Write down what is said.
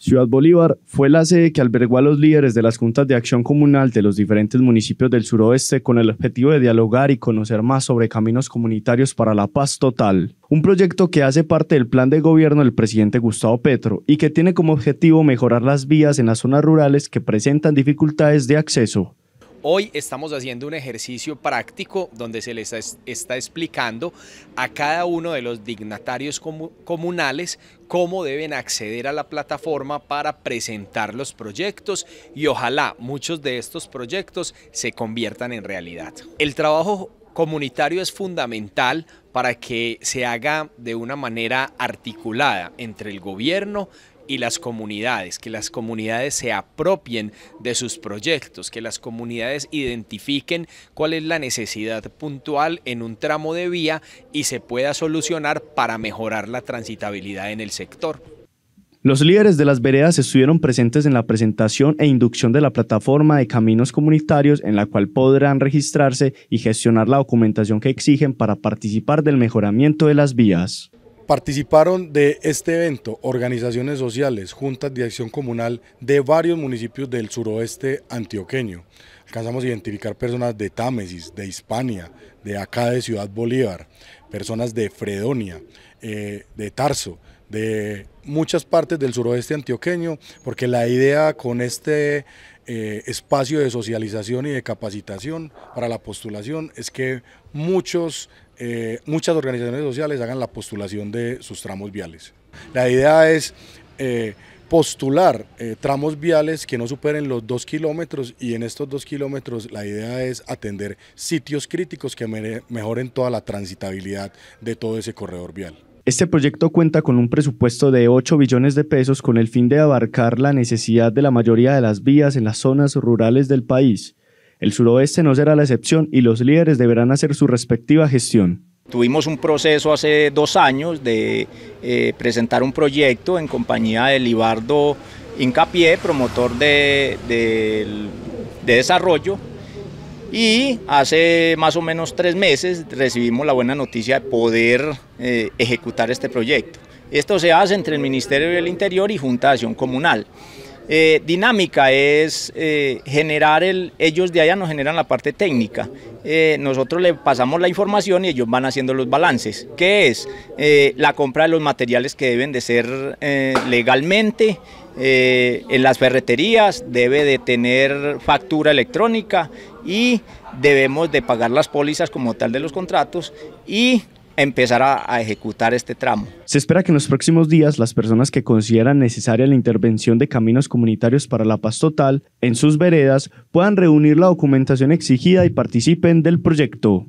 Ciudad Bolívar fue la sede que albergó a los líderes de las juntas de acción comunal de los diferentes municipios del suroeste con el objetivo de dialogar y conocer más sobre caminos comunitarios para la paz total. Un proyecto que hace parte del plan de gobierno del presidente Gustavo Petro y que tiene como objetivo mejorar las vías en las zonas rurales que presentan dificultades de acceso. Hoy estamos haciendo un ejercicio práctico donde se les está, explicando a cada uno de los dignatarios comunales cómo deben acceder a la plataforma para presentar los proyectos y ojalá muchos de estos proyectos se conviertan en realidad. El trabajo comunitario es fundamental para que se haga de una manera articulada entre el gobierno, y las comunidades, que las comunidades se apropien de sus proyectos, que las comunidades identifiquen cuál es la necesidad puntual en un tramo de vía y se pueda solucionar para mejorar la transitabilidad en el sector. Los líderes de las veredas estuvieron presentes en la presentación e inducción de la plataforma de caminos comunitarios en la cual podrán registrarse y gestionar la documentación que exigen para participar del mejoramiento de las vías. Participaron de este evento organizaciones sociales, juntas de acción comunal de varios municipios del suroeste antioqueño. Alcanzamos a identificar personas de Támesis, de Hispania, de acá de Ciudad Bolívar, personas de Fredonia, eh, de Tarso, de muchas partes del suroeste antioqueño, porque la idea con este eh, espacio de socialización y de capacitación para la postulación es que muchos eh, muchas organizaciones sociales hagan la postulación de sus tramos viales. La idea es eh, postular eh, tramos viales que no superen los dos kilómetros y en estos dos kilómetros la idea es atender sitios críticos que mejoren toda la transitabilidad de todo ese corredor vial. Este proyecto cuenta con un presupuesto de 8 billones de pesos con el fin de abarcar la necesidad de la mayoría de las vías en las zonas rurales del país. El suroeste no será la excepción y los líderes deberán hacer su respectiva gestión. Tuvimos un proceso hace dos años de eh, presentar un proyecto en compañía de Libardo Incapié, promotor de, desarrollo, y hace más o menos tres meses recibimos la buena noticia de poder eh, ejecutar este proyecto. Esto se hace entre el Ministerio del Interior y Junta de Acción Comunal. Eh, dinámica es eh, generar el, ellos de allá nos generan la parte técnica. Eh, nosotros le pasamos la información y ellos van haciendo los balances. ¿Qué es? la compra de los materiales que deben de ser legalmente. en las ferreterías debe de tener factura electrónica y debemos de pagar las pólizas como tal de los contratos y empezar a, ejecutar este tramo. Se espera que en los próximos días las personas que consideran necesaria la intervención de caminos comunitarios para la paz total en sus veredas puedan reunir la documentación exigida y participen del proyecto.